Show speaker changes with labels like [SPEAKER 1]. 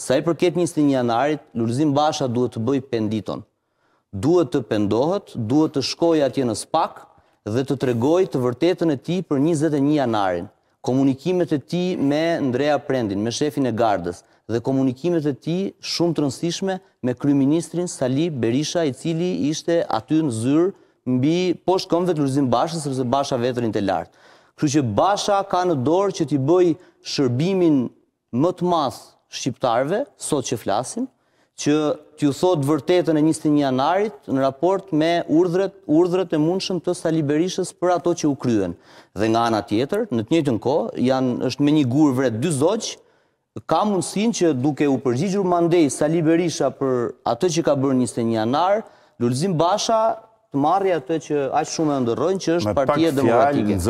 [SPEAKER 1] Sa i përket 21 janarit, Lurzim Basha duhet të bëj penditon. Duhet të pendohet, duhet të shkoj atje në spak dhe të tregoj të vërtetën e ti për 21 janarin. Komunikimet e ti me Ndreja Prendin, me shefin e gardës, dhe komunikimet e ti shumë të nësishme me kryministrin Sali Berisha, i cili ishte aty në zyrë mbi poshë këmve të Lurzim basha, sërse basha vetërin të lartë. Kështë që basha ka në dorë që ti bëj shërbimin më të masë shqiptarve, sot që flasim, që t'ju thot vërtetën e 21 janarit në raport me urdhret, e mundshëm të Sali Berishës për ato që u kryen. Dhe nga ana tjetër, në të njëjtën kohë, janë është me një gur vret dy zogj, ka mundësin që duke u përgjigjur mandej Sali Berisha për atë që ka bërë 21 janar, Lulzim Basha të marrë atë që aq shumë e ndërrojnë që është Partia Demokratike.